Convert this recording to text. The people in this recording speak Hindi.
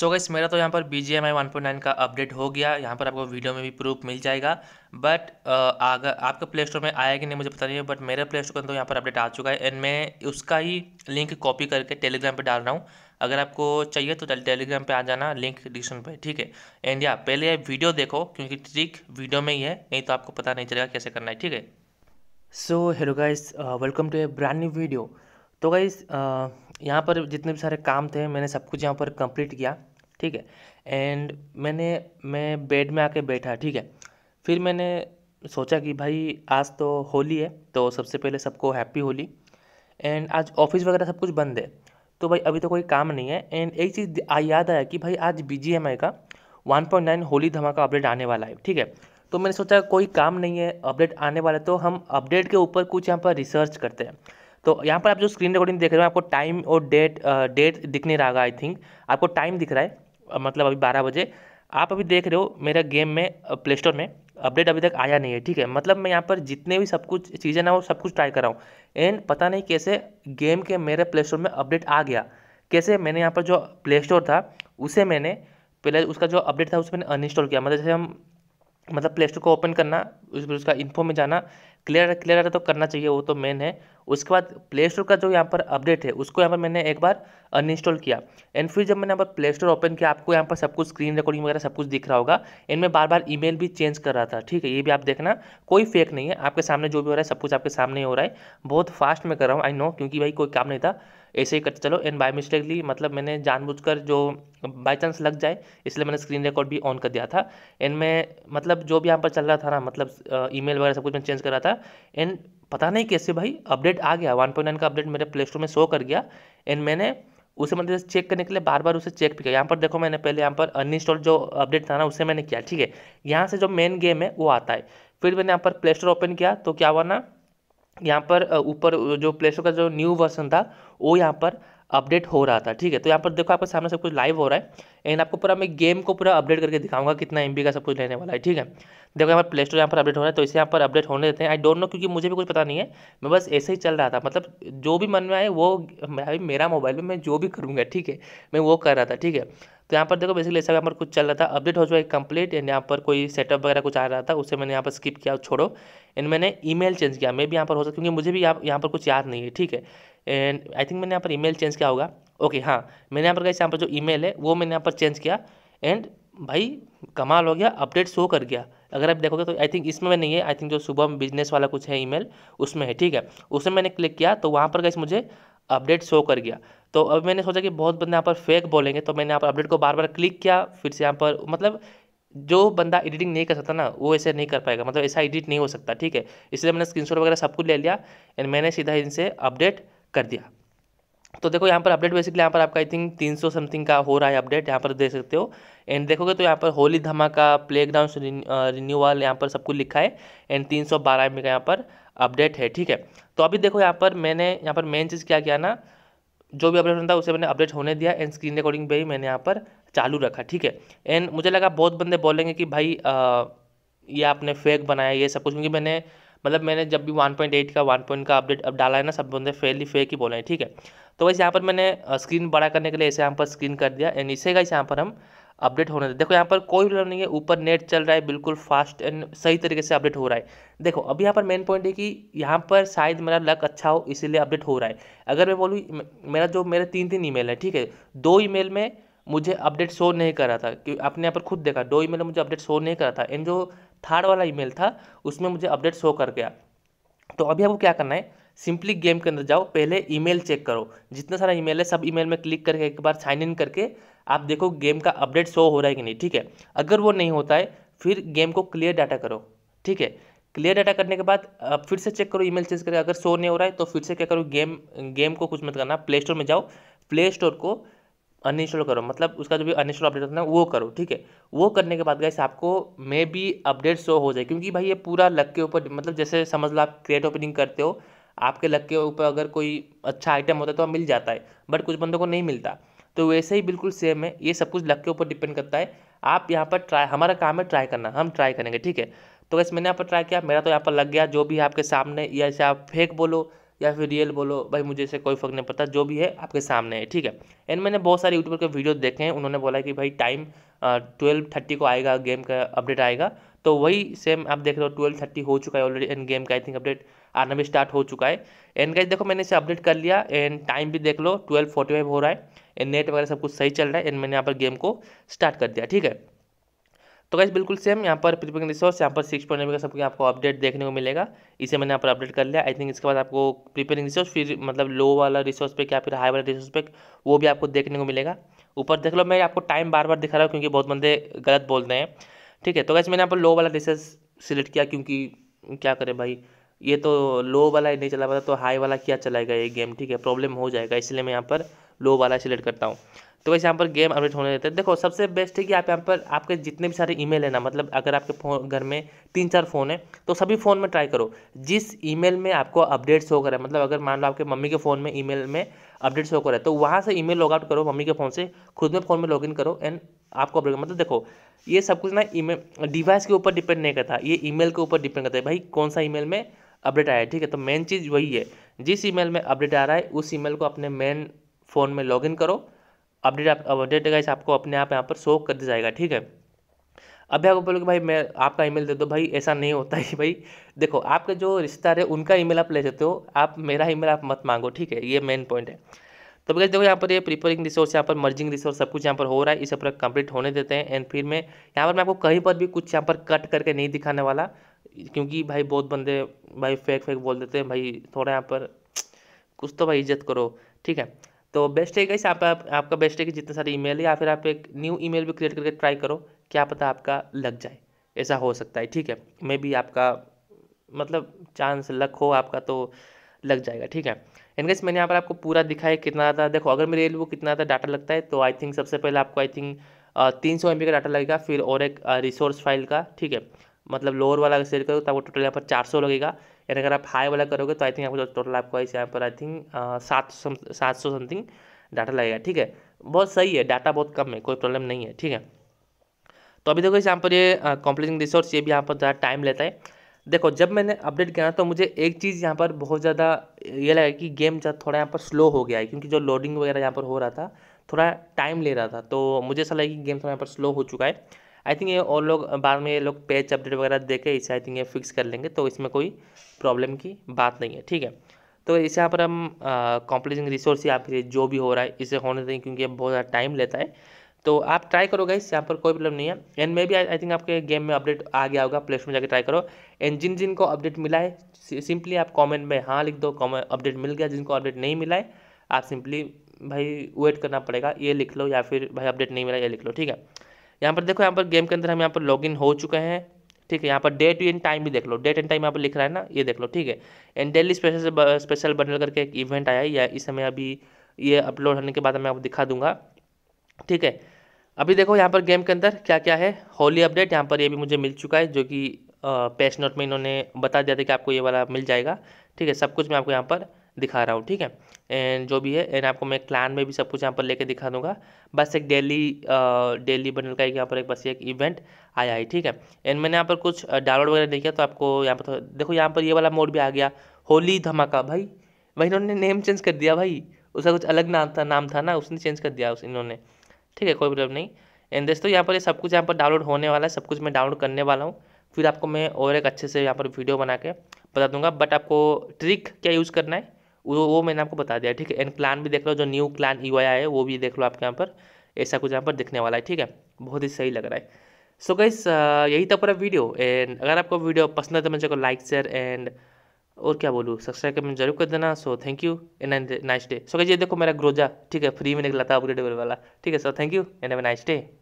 सो गैस मेरा तो यहाँ पर B G M I one point nine का अपडेट हो गया यहाँ पर आपको वीडियो में भी प्रूफ मिल जाएगा बट अगर आपके प्ले स्टोर में आया कि नहीं मुझे पता नहीं है बट मेरे प्ले स्टोर का तो यहाँ पर अपडेट आ चुका है एंड मैं उसका ही लिंक कॉपी करके टेलीग्राम पर डाल रहा हूँ अगर आपको चाहिए तो टेलीग्राम पर आ जाना लिंक डिस्क्रिप्शन पर ठीक है एंड या पहले वीडियो देखो क्योंकि ट्रिक वीडियो में ही है नहीं तो आपको पता नहीं चलेगा कैसे करना है ठीक है so hello guys welcome to a brand new video तो गाइस यहाँ पर जितने भी सारे काम थे मैंने सब कुछ यहाँ पर कंप्लीट किया ठीक है एंड मैंने मैं बेड में आके बैठा ठीक है फिर मैंने सोचा कि भाई आज तो होली है तो सबसे पहले सबको हैप्पी होली एंड आज ऑफिस वगैरह सब कुछ बंद है तो भाई अभी तो कोई काम नहीं है एंड एक चीज़ याद आया कि भाई आज बी का 1.9 होली धमाका अपडेट आने वाला है ठीक है तो मैंने सोचा कोई काम नहीं है अपडेट आने वाला तो हम अपडेट के ऊपर कुछ यहाँ पर रिसर्च करते हैं तो यहाँ पर आप जो स्क्रीन रिकॉर्डिंग देख रहे हो आपको टाइम और डेट डेट दिखने रहा आई थिंक आपको टाइम दिख रहा है मतलब अभी बारह बजे आप अभी देख रहे हो मेरा गेम में प्ले स्टोर में अपडेट अभी तक आया नहीं है ठीक है मतलब मैं यहाँ पर जितने भी सब कुछ चीज़ें ना वो सब कुछ ट्राई कर रहा हूँ एंड पता नहीं कैसे गेम के मेरे प्ले स्टोर में अपडेट आ गया कैसे मैंने यहाँ पर जो प्ले स्टोर था उसे मैंने पहले उसका जो अपडेट था उसे मैंने अनइंस्टॉल किया मतलब जैसे हम मतलब प्ले स्टोर को ओपन करना उस उसका इन्फो में जाना क्लियर क्लियर तो करना चाहिए वो तो मेन है उसके बाद प्ले स्टोर का जो यहाँ पर अपडेट है उसको यहाँ पर मैंने एक बार अनइंस्टॉल किया एंड फिर जब मैंने यहाँ पर प्ले स्टोर ओपन किया आपको यहाँ पर सब कुछ स्क्रीन रिकॉर्डिंग वगैरह सब कुछ दिख रहा होगा एंड मैं बार बार ईमेल भी चेंज कर रहा था ठीक है ये भी आप देखना कोई फेक नहीं है आपके सामने जो भी हो रहा है सब कुछ आपके सामने हो रहा है बहुत फास्ट में कर रहा हूँ आई नो क्योंकि भाई कोई काम नहीं था ऐसे ही करते चलो एंड बाय मिस्टेकली मतलब मैंने कर जो बाई चांस लग जाए इसलिए मैंने स्क्रीन रिकॉर्ड भी ऑन कर दिया था एंड मैं मतलब जो भी यहाँ पर चल रहा था ना मतलब ईमेल वगैरह सब कुछ मैं चेंज कर रहा था एंड पता नहीं कैसे भाई अपडेट आ गया 1.9 का अपडेट मेरे प्ले स्टोर में शो कर गया एंड मैंने उसे मतलब चेक करने के लिए बार बार उसे चेक भी किया यहाँ पर देखो मैंने पहले यहाँ पर अन जो अपडेट था ना उसे मैंने किया ठीक है यहाँ से जो मेन गेम है वो आता है फिर मैंने यहाँ पर प्ले स्टोर ओपन किया तो क्या हुआ ना यहाँ पर ऊपर जो प्ले स्टोर का जो न्यू वर्सन था वो यहाँ पर अपडेट हो रहा था ठीक है तो यहाँ पर देखो आपके सामने सब कुछ लाइव हो रहा है एंड आपको पूरा मैं गेम को पूरा अपडेट करके दिखाऊंगा कितना एम का सब कुछ रहने वाला है ठीक है देखो यहाँ पर प्ले स्टोर यहाँ पर अपडेट हो रहा है तो इसे यहाँ पर अपडेट होने देते हैं आई डोंट नो क्योंकि मुझे भी कुछ पता नहीं है मैं बस ऐसे ही चल रहा था मतलब जो भी मन में आए वो अभी मेरा मोबाइल में मैं जो भी करूँगा ठीक है मैं वो कर रहा था ठीक है तो यहाँ पर देखो बेसिकली ऐसा यहाँ पर कुछ चल रहा था अपडेट हो चुका है कंप्लीट एंड यहाँ पर कोई सेटअप वगैरह कुछ आ रहा था उसे मैंने यहाँ पर स्किप किया छोड़ो एंड मैंने ईमेल चेंज किया मैं भी यहाँ पर हो सकता क्योंकि मुझे भी यहाँ यहाँ पर कुछ याद नहीं है ठीक है एंड आई थिंक मैंने यहाँ पर ईमेल चेंज किया होगा ओके हाँ मैंने यहाँ पर कैसे यहाँ पर जो ईमेल है वो मैंने यहाँ पर चेंज किया एंड भाई कमाल हो गया अपडेट शो कर गया अगर आप देखोगे तो आई थिंक इसमें नहीं है आई थिंक जो सुबह बिजनेस वाला कुछ है ईमेल उसमें है ठीक है उसमें मैंने क्लिक किया तो वहाँ पर कैसे मुझे अपडेट शो कर गया तो अब मैंने सोचा कि बहुत बंदे यहाँ पर फेक बोलेंगे तो मैंने यहाँ पर अपडेट को बार बार क्लिक किया फिर से यहाँ पर मतलब जो बंदा एडिटिंग नहीं कर सकता ना वो ऐसे नहीं कर पाएगा मतलब ऐसा एडिट नहीं हो सकता ठीक है इसलिए मैंने स्क्रीनशॉट वगैरह सब कुछ ले लिया एंड मैंने सीधा इनसे अपडेट कर दिया तो देखो यहाँ पर अपडेट बेसिकली यहाँ पर आपका आई थिंक 300 समथिंग का हो रहा है अपडेट यहाँ पर देख सकते हो एंड देखोगे तो यहाँ पर होली धमाका प्ले ग्राउंड रिन्यूअल यहाँ पर सब कुछ लिखा है एंड 312 में का यहाँ पर अपडेट है ठीक है तो अभी देखो यहाँ पर मैंने यहाँ पर मेन चीज़ क्या किया ना जो भी अपडेट होता है उसे मैंने अपडेट होने दिया एंड स्क्रीन रिकॉर्डिंग पर ही मैंने यहाँ पर चालू रखा ठीक है एंड मुझे लगा बहुत बंदे बोलेंगे कि भाई ये आपने फेक बनाया ये सब कुछ क्योंकि मैंने मतलब मैंने जब भी वन पॉइंट एट का वन पॉइंट का अपडेट अब डाला है ना सब बंदे फेली फेक की बोले हैं ठीक है तो वैसे यहाँ पर मैंने स्क्रीन बड़ा करने के लिए ऐसे यहाँ पर स्क्रीन कर दिया एंड इसे का यहाँ पर हम अपडेट होने देखो यहाँ पर कोई प्रॉब्लम नहीं है ऊपर नेट चल रहा है बिल्कुल फास्ट एंड सही तरीके से अपडेट हो रहा है देखो अब यहाँ पर मेन पॉइंट है कि यहाँ पर शायद मेरा लक अच्छा हो इसीलिए अपडेट हो रहा है अगर मैं बोलूँ मेरा जो मेरे तीन तीन ईमेल है ठीक है दो ईमेल में मुझे अपडेट शो नहीं कर रहा था कि आपने यहाँ पर खुद देखा दो ईमेल में मुझे अपडेट शो नहीं कर रहा था एंड जो थर्ड वाला ईमेल था उसमें मुझे अपडेट शो कर गया तो अभी आपको क्या करना है सिंपली गेम के अंदर जाओ पहले ईमेल चेक करो जितना सारा ईमेल है सब ईमेल में क्लिक करके एक बार साइन इन करके आप देखो गेम का अपडेट शो हो रहा है कि नहीं ठीक है अगर वो नहीं होता है फिर गेम को क्लियर डाटा करो ठीक है क्लियर डाटा करने के बाद फिर से चेक करो ईमेल चेक करके अगर शो नहीं हो रहा है तो फिर से क्या करो गेम गेम को कुछ मत करना प्ले स्टोर में जाओ प्ले स्टोर को अनइंस्टॉल करो मतलब उसका जो भी अनइंस्टॉल अपडेट होता है वो करो ठीक है वो करने के बाद गाइस आपको मे बी अपडेट शो हो जाए क्योंकि भाई ये पूरा लक के ऊपर मतलब जैसे समझ लो आप क्रिएट ओपनिंग करते हो आपके लक के ऊपर अगर कोई अच्छा आइटम होता है तो मिल जाता है बट कुछ बंदों को नहीं मिलता तो वैसे ही बिल्कुल सेम है ये सब कुछ लक के ऊपर डिपेंड करता है आप यहाँ पर ट्राई हमारा काम है ट्राई करना हम ट्राई करेंगे ठीक है तो वैसे मैंने यहाँ पर ट्राई किया मेरा तो यहाँ पर लग गया जो भी आपके सामने या जैसे आप फेक बोलो या फिर रियल बोलो भाई मुझे इसे कोई फर्क नहीं पड़ता जो भी है आपके सामने है ठीक है एंड मैंने बहुत सारे यूट्यूबर के वीडियो देखे हैं उन्होंने बोला कि भाई टाइम ट्वेल्व थर्टी को आएगा गेम का अपडेट आएगा तो वही सेम आप देख रहे हो ट्वेल्व थर्टी हो चुका है ऑलरेडी एंड गेम का आई थिंक अपडेट आना भी स्टार्ट हो चुका है एंड गाइज देखो मैंने इसे अपडेट कर लिया एंड टाइम भी देख लो ट्वेल्व फोर्टी फाइव हो रहा है एंड नेट वगैरह सब कुछ सही चल रहा है एंड मैंने यहाँ पर गेम को स्टार्ट कर दिया ठीक है तो गाइस बिल्कुल सेम यहाँ पर प्रीपेड रिसोर्स यहाँ पर सिक्स पॉइंट का सबके आपको अपडेट देखने को मिलेगा इसे मैंने यहाँ पर अपडेट कर लिया आई थिंक इसके बाद आपको प्रीपेडिंग रिसोर्स फिर मतलब लो वाला रिसोर्स पे क्या फिर हाई वाला रिसोर्स पे वो भी आपको देखने को मिलेगा ऊपर देख लो मैं आपको टाइम बार बार दिखा रहा हूँ क्योंकि बहुत बंदे गलत बोल रहे हैं ठीक है तो गैस मैंने यहाँ पर लो वाला रिसोर्स सिलेक्ट किया क्योंकि क्या करें भाई ये तो लो वाला ही नहीं चला पाता तो हाई वाला क्या चलाएगा ये गेम ठीक है प्रॉब्लम हो जाएगा इसलिए मैं यहाँ पर लो वाला सिलेक्ट करता हूँ तो वैसे यहाँ पर गेम अपडेट होने देते हैं देखो सबसे बेस्ट है कि आप यहाँ पर आपके जितने भी सारे ईमेल है ना मतलब अगर आपके फोन घर में तीन चार फ़ोन है तो सभी फ़ोन में ट्राई करो जिस ईमेल में आपको अपडेट शो करें मतलब अगर मान लो आपके मम्मी के फ़ोन में ईमेल में अपडेट शो करें तो वहाँ से ईमेल लॉग आउट करो मम्मी के फ़ोन से खुद में फ़ोन में लॉग करो एंड आपको अपडेट मतलब देखो ये सब कुछ ना ई डिवाइस के ऊपर डिपेंड नहीं करता ये ई के ऊपर डिपेंड करता है भाई कौन सा ई में अपडेट आया है ठीक है तो मेन चीज़ वही है जिस ई में अपडेट आ रहा है उस ई को अपने मेन फ़ोन में लॉगिन करो अपडेट आप अपडेट गाइस आपको अपने आप यहाँ पर शो कर दिया जाएगा ठीक है अभी आपको बोलोगे भाई मैं आपका ईमेल दे दो भाई ऐसा नहीं होता है भाई देखो आपके जो रिश्तेदार है उनका ईमेल आप ले सकते हो आप मेरा ईमेल आप मत मांगो ठीक है ये मेन पॉइंट है तो भाई देखो यहाँ पर ये यह प्रिपेयरिंग रिसोर्स यहाँ पर मर्जिंग रिसोर्स सब कुछ यहाँ पर हो रहा है इसे पर कंप्लीट होने देते हैं एंड फिर मैं यहाँ पर मैं आपको कहीं पर भी कुछ यहाँ पर कट करके नहीं दिखाने वाला क्योंकि भाई बहुत बंदे भाई फेक फेक बोल देते हैं भाई थोड़ा यहाँ पर कुछ तो भाई इज्जत करो ठीक है तो बेस्ट है कैसे आप, आप, आपका बेस्ट है कि जितने सारे ईमेल है या फिर आप एक न्यू ईमेल भी क्रिएट करके ट्राई करो क्या पता आपका लग जाए ऐसा हो सकता है ठीक है मे बी आपका मतलब चांस लक हो आपका तो लग जाएगा ठीक है इनकेस मैंने यहाँ पर आपको पूरा दिखाया कितना ज्यादा देखो अगर मेरे वो कितना ज़्यादा डाटा लगता है तो आई थिंक सबसे पहले आपको आई थिंक तीन सौ का डाटा लगेगा फिर और एक रिसोर्स फाइल का ठीक है मतलब लोअर वाला शेयर करो तो आपको टोटल यहाँ पर चार सौ लगेगा एंड अगर आप हाई वाला करोगे तो आई थिंक आपको टोटल आपको ऐसे यहाँ पर आई थिंक सात सौ सात सौ समथिंग डाटा लगेगा ठीक है बहुत सही है डाटा बहुत कम है कोई प्रॉब्लम नहीं है ठीक है तो अभी देखो इस यहाँ पर ये कॉम्प्लीटिंग रिसोर्स ये भी यहाँ पर ज़्यादा टाइम लेता है देखो जब मैंने अपडेट किया तो मुझे एक चीज़ यहाँ पर बहुत ज़्यादा ये लगा कि गेम थोड़ा यहाँ पर स्लो हो गया है क्योंकि जो लोडिंग वगैरह यहाँ पर हो रहा था थोड़ा टाइम ले रहा था तो मुझे ऐसा लगा कि गेम थोड़ा यहाँ पर स्लो हो चुका है आई थिंक ये और लोग बाद में ये लोग पेज अपडेट वगैरह दे के इसे आई थिंक ये फिक्स कर लेंगे तो इसमें कोई प्रॉब्लम की बात नहीं है ठीक है तो इस यहाँ पर हम कॉम्प्लीसिंग रिसोर्स या फिर जो भी हो रहा है इसे होने देंगे क्योंकि बहुत ज़्यादा टाइम लेता है तो आप ट्राई करोगे इस यहाँ पर कोई प्रॉब्लम नहीं है एंड मे भी आई थिंक आपके गेम में अपडेट आ गया होगा प्ले स्टोर में जाकर ट्राई करो एंड जिन जिनको अपडेट मिला है सिंपली आप कमेंट में हाँ लिख दो अपडेट मिल गया जिनको अपडेट नहीं मिला है आप सिंपली भाई वेट करना पड़ेगा ये लिख लो या फिर भाई अपडेट नहीं मिला ये लिख लो ठीक है यहाँ पर देखो यहाँ पर गेम के अंदर हम यहाँ पर लॉग हो चुके हैं ठीक है यहाँ पर डेट एंड टाइम भी देख लो डेट एंड टाइम यहाँ पर लिख रहा है ना ये देख लो ठीक है and daily special special bundle करके एक इवेंट आया है या इस समय अभी ये अपलोड होने के बाद मैं आपको दिखा दूंगा ठीक है अभी देखो यहाँ पर गेम के अंदर क्या क्या है होली अपडेट यहाँ पर ये भी मुझे मिल चुका है जो कि पेस्ट नोट में इन्होंने बता दिया था कि आपको ये वाला मिल जाएगा ठीक है सब कुछ मैं आपको यहाँ पर दिखा रहा हूँ ठीक है एंड जो भी है एंड आपको मैं क्लान में भी सब कुछ यहाँ पर लेके दिखा दूंगा बस एक डेली डेली बनल का एक यहाँ पर एक बस एक इवेंट आया है ठीक है एंड मैंने यहाँ पर कुछ डाउनलोड वगैरह नहीं किया तो आपको यहाँ पर तो, देखो यहाँ पर ये वाला मोड भी आ गया होली धमाका भाई भाई इन्होंने नेम चेंज कर दिया भाई उसका कुछ अलग नाम था नाम था ना उसने चेंज कर दिया उस इन्होंने ठीक है कोई प्रॉब्लम नहीं एंड दोस्तों यहाँ पर ये सब कुछ यहाँ पर डाउनलोड होने वाला है सब कुछ मैं डाउनलोड करने वाला हूँ फिर आपको मैं और एक अच्छे से यहाँ पर वीडियो बना के बता दूंगा बट आपको ट्रिक क्या यूज़ करना है वो वो मैंने आपको बता दिया ठीक है एंड क्लान भी देख लो जो न्यू क्लान यू आया है वो भी देख लो आपके यहाँ पर ऐसा कुछ यहाँ पर दिखने वाला है ठीक है बहुत ही सही लग रहा है सो so गाइस यही था पूरा वीडियो एंड अगर आपको वीडियो पसंद है तो मुझे को लाइक शेयर एंड और क्या बोलूँ सब्सक्राइब करना जरूर कर देना so thank you and nice day so guys ये देखो मेरा ग्रोजा ठीक है फ्री में निकला था अपग्रेडेबल वाला ठीक है so thank you and nice day